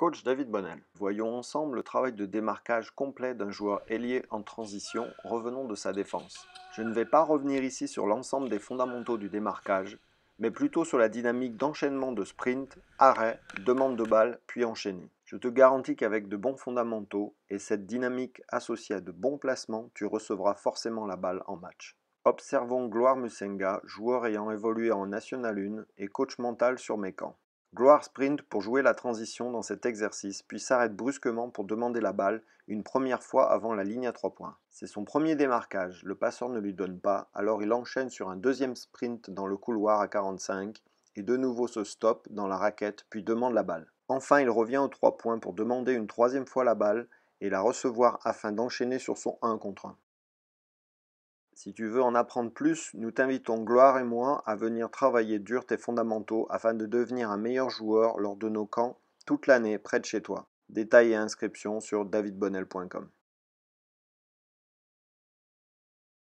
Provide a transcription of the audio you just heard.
Coach David Bonnel, voyons ensemble le travail de démarquage complet d'un joueur ailier en transition, revenons de sa défense. Je ne vais pas revenir ici sur l'ensemble des fondamentaux du démarquage, mais plutôt sur la dynamique d'enchaînement de sprint, arrêt, demande de balle, puis enchaîné. Je te garantis qu'avec de bons fondamentaux et cette dynamique associée à de bons placements, tu recevras forcément la balle en match. Observons Gloire Musenga, joueur ayant évolué en National 1 et coach mental sur mes camps. Gloire sprint pour jouer la transition dans cet exercice, puis s'arrête brusquement pour demander la balle, une première fois avant la ligne à 3 points. C'est son premier démarquage, le passeur ne lui donne pas, alors il enchaîne sur un deuxième sprint dans le couloir à 45, et de nouveau se stoppe dans la raquette, puis demande la balle. Enfin, il revient aux 3 points pour demander une troisième fois la balle, et la recevoir afin d'enchaîner sur son 1 contre 1. Si tu veux en apprendre plus, nous t'invitons, Gloire et moi, à venir travailler dur tes fondamentaux afin de devenir un meilleur joueur lors de nos camps toute l'année près de chez toi. Détails et inscriptions sur davidbonnel.com.